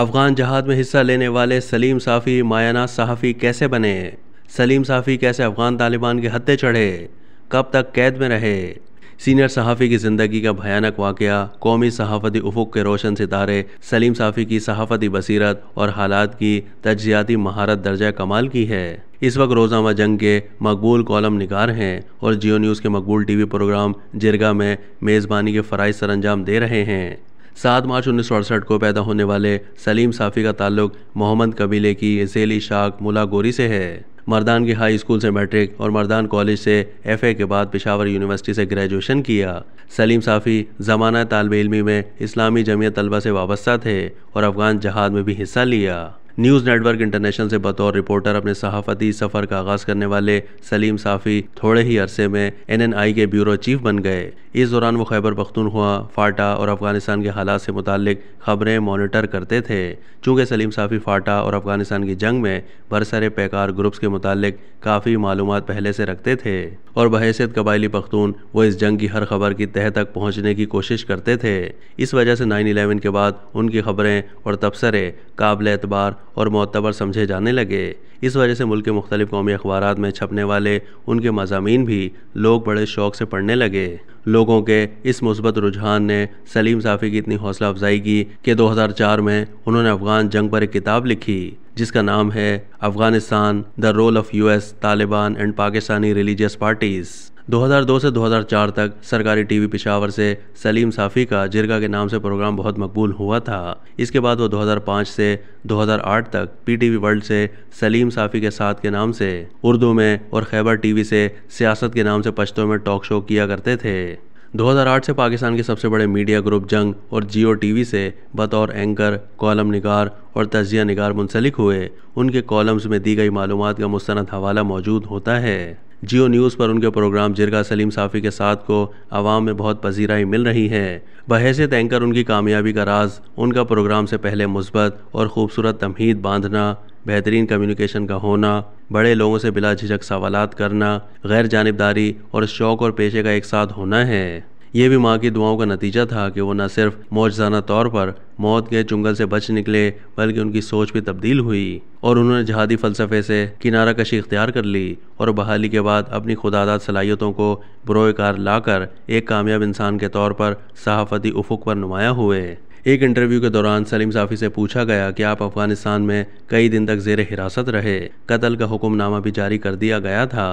अफगान जहाद में हिस्सा लेने वाले सलीम साफ़ी मायाना सहाफ़ी कैसे बने सलीम साफ़ी कैसे अफगान तालिबान के हत्ते चढ़े कब तक कैद में रहे सीनियर सहाफ़ी की ज़िंदगी का भयानक वाक़ कौमी सहाफ़ती उफुक के रोशन सितारे सलीम साफ़ी की सहाफ़ती बसीरत और हालात की तजियाती महारत दर्जा कमाल की है इस वक्त रोज़ामा जंग के मकबूल कॉलम निगार हैं और जियो न्यूज़ के मकबूल टी वी प्रोग्राम जिरगा में मेज़बानी के फ़राज सर अंजाम दे रहे हैं सात मार्च उन्नीस को पैदा होने वाले सलीम साफ़ी का ताल्लुक मोहम्मद कबीले की जेली शाख मुला गोरी से है मर्दान के हाई स्कूल से मैट्रिक और मर्दान कॉलेज से एफ के बाद पिशावर यूनिवर्सिटी से ग्रेजुएशन किया सलीम साफ़ी ज़माना तालब इलमी में इस्लामी जमीयत तलबा से वाबस्ता थे और अफ़गान जहाज में भी हिस्सा लिया न्यूज़ नेटवर्क इंटरनेशनल से बतौर रिपोर्टर अपने सहाफती सफ़र का आगाज़ करने वाले सलीम साफ़ी थोड़े ही अरसे में एन के ब्यूरो चीफ बन गए इस दौरान वो खैबर पख्तूनख्वा फाटा और अफगानिस्तान के हालात से मुतक खबरें मॉनिटर करते थे चूँकि सलीम साफ़ी फाटा और अफगानिस्तान की जंग में बरसरे पैकार ग्रुप्स के मुतालिक काफ़ी मालूम पहले से रखते थे और बहसीत कबायली पख्तून वो इस जंग की हर खबर की तह तक पहुँचने की कोशिश करते थे इस वजह से नाइन इलेवन के बाद उनकी खबरें और तबसरे काबिल एतबार और मतबर समझे जाने लगे इस वजह से मुल्क के मुख्तलिफ कौमी अखबार में छपने वाले उनके मजामी भी लोग बड़े शौक़ से पढ़ने लगे लोगों के इस मुस्बत रुझान ने सलीम साफ़ी की इतनी हौसला अफजाई की कि 2004 में उन्होंने अफ़गान जंग पर एक किताब लिखी जिसका नाम है Afghanistan the role of US Taliban and Pakistani religious parties 2002 से 2004 तक सरकारी टीवी पिशावर से सलीम साफ़ी का जिरगा के नाम से प्रोग्राम बहुत मकबूल हुआ था इसके बाद वो 2005 से 2008 तक पीटीवी वर्ल्ड से सलीम साफ़ी के साथ के नाम से उर्दू में और खैबर टीवी से सियासत के नाम से पश्तो में टॉक शो किया करते थे 2008 से पाकिस्तान के सबसे बड़े मीडिया ग्रुप जंग और जियो टीवी से बतौर एंकर कॉलम निगार और तजिया निगार मुंसलिक हुए उनके कॉलम्स में दी गई मालूम का मुस्ंद हवाला मौजूद होता है जियो न्यूज़ पर उनके प्रोग्राम जिरगा सलीम साफ़ी के साथ को आवाम में बहुत पजीराई मिल रही है बहैसियत एंकर उनकी कामयाबी का राज उनका प्रोग्राम से पहले मुस्बत और ख़ूबसूरत तमहीद बांधना बेहतरीन कम्युनिकेशन का होना बड़े लोगों से बिला झिझक सवाल करना गैर जानबदारी और शौक़ और पेशे का एक साथ होना है ये भी माँ की दुआओं का नतीजा था कि वो न सिर्फ मौजाना तौर पर मौत के चुंगल से बच निकले बल्कि उनकी सोच भी तब्दील हुई और उन्होंने जहादी फ़लसफ़े से किनारा कशी इख्तियार कर ली और बहाली के बाद अपनी खुदादा सलाहियतों को बरोकार लाकर एक कामयाब इंसान के तौर पर सहाफ़ती उफुक पर नुमाया हुए एक इंटरव्यू के दौरान सलीम साफी से पूछा गया कि आप अफगानिस्तान में कई दिन तक जेर हिरासत रहे कत्ल का हुक्मनामा भी जारी कर दिया गया था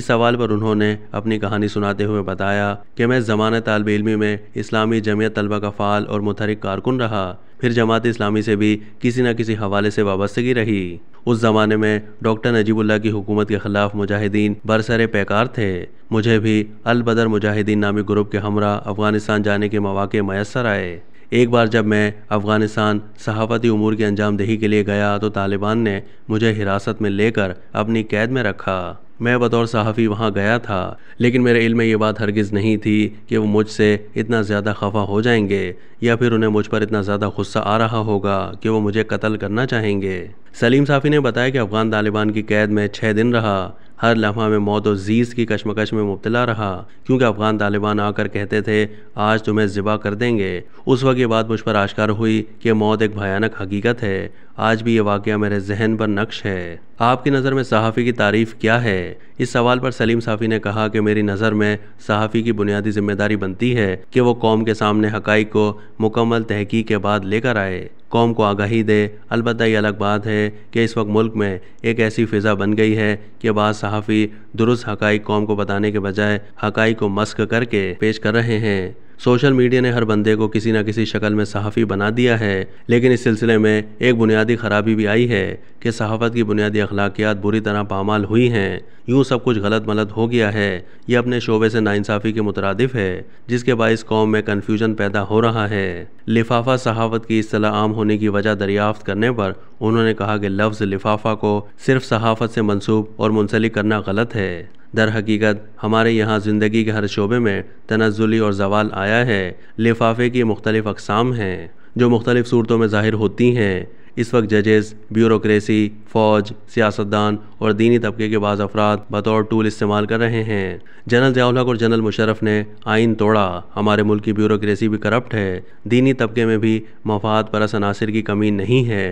इस सवाल पर उन्होंने अपनी कहानी सुनाते हुए बताया कि मैं जमान तालब इलमी में इस्लामी जमीयत तलबा का फाल और मुतहरक कारकुन रहा फिर जमात इस्लामी से भी किसी न किसी हवाले से वाबस्तगी रही उस ज़माने में डॉक्टर नजीबुल्ला की हुकूमत के ख़िलाफ़ मुजाहिदीन बरसर पैकार थे मुझे भी अलबदर मुजाहिदीन नामी ग्रुप के हमरा अफ़गानिस्तान जाने के मौाक़े मैसर आए एक बार जब मैं अफ़गानिस्तान सहाफ़ती उमूर की अंजामदेही के लिए गया तो तालिबान ने मुझे हिरासत में लेकर अपनी कैद में रखा मैं बतौर सहाफ़ी वहाँ गया था लेकिन मेरे इल्म में ये बात हरगिज़ नहीं थी कि वो मुझसे इतना ज़्यादा खफा हो जाएंगे या फिर उन्हें मुझ पर इतना ज़्यादा गुस्सा आ रहा होगा कि वो मुझे कत्ल करना चाहेंगे सलीम साफ़ी ने बताया कि अफ़गान तालिबान की कैद में छः दिन रहा हर लम्हा में मौत और जीज की कशमकश में मुबतला रहा क्योंकि अफगान तालिबान आकर कहते थे आज तुम्हें ज़िबा कर देंगे उस वक्त ये बात मुझ पर आश्कार हुई कि मौत एक भयानक हकीकत है आज भी ये वाक़ मेरे जहन पर नक्श है आपकी नज़र में सहाफ़ी की तारीफ़ क्या है इस सवाल पर सलीम साफ़ी ने कहा कि मेरी नज़र में सहाफ़ी की बुनियादी जिम्मेदारी बनती है कि वो कौम के सामने हकाइक को मुकम्मल तहकीक के बाद लेकर आए कौम को आगाही दे अलबत् ये अलग बात है कि इस वक्त मुल्क में एक ऐसी फ़िज़ा बन गई है कि बाद सहाफ़ी दुरुस्त हक़ कौम को बताने के बजाय हक़ को मस्क करके पेश कर रहे हैं सोशल मीडिया ने हर बंदे को किसी न किसी शक्ल में सहाफ़ी बना दिया है लेकिन इस सिलसिले में एक बुनियादी खराबी भी आई है कि सहाफ़त की बुनियादी अखलाकियात बुरी तरह पामाल हुई हैं यूं सब कुछ गलत मलत हो गया है यह अपने शोबे से नाइंसाफ़ी के मुतरदफ है जिसके बायस कौम में कन्फ्यूजन पैदा हो रहा है लिफाफा सहावत की असलाह आम होने की वजह दरियाफ्त करने पर उन्होंने कहा कि लफ्ज़ लिफाफा को सिर्फ सहाफत से मनसूब और मुंसलिक करना गलत है दर हकीकत हमारे यहाँ ज़िंदगी के हर शोबे में तनजुली और जवाल आया है लिफाफे की मुख्तलिफ़ अकसाम हैं जो मुख्तलिफ़ सूरतों में ज़ाहिर होती हैं इस वक्त जजेस ब्यूरोसी फ़ौज सियासतदान और दीनी तबके के बाद अफराद बतौर टूल इस्तेमाल कर रहे हैं जनरल जयालहक और जनरल मुशरफ ने आइन तोड़ा हमारे मुल्क की ब्यूरोसी भी करप्ट है दीनी तबके में भी मफाद परस अनासर की कमी नहीं है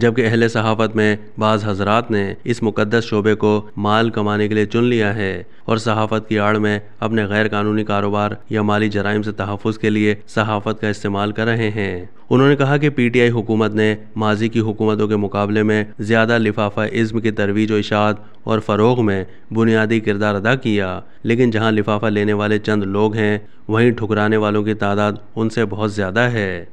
जबकि अहल सहाफत में बाज़ हजरात ने इस मुकदस शोबे को माल कमाने के लिए चुन लिया है और सहाफत की आड़ में अपने गैर कानूनी कारोबार या माली जराइम से तहफ़ के लिए सहाफत का इस्तेमाल कर रहे हैं उन्होंने कहा कि पी टी आई हुकूमत ने माजी की हुकूमतों के मुकाबले में ज़्यादा लिफाफा इज़्म की तरवीज व इशात और फ़रोग में बुनियादी किरदार अदा किया लेकिन जहाँ लिफाफा लेने वाले चंद लोग हैं वहीं ठुकराने वालों की तादाद उनसे बहुत ज़्यादा है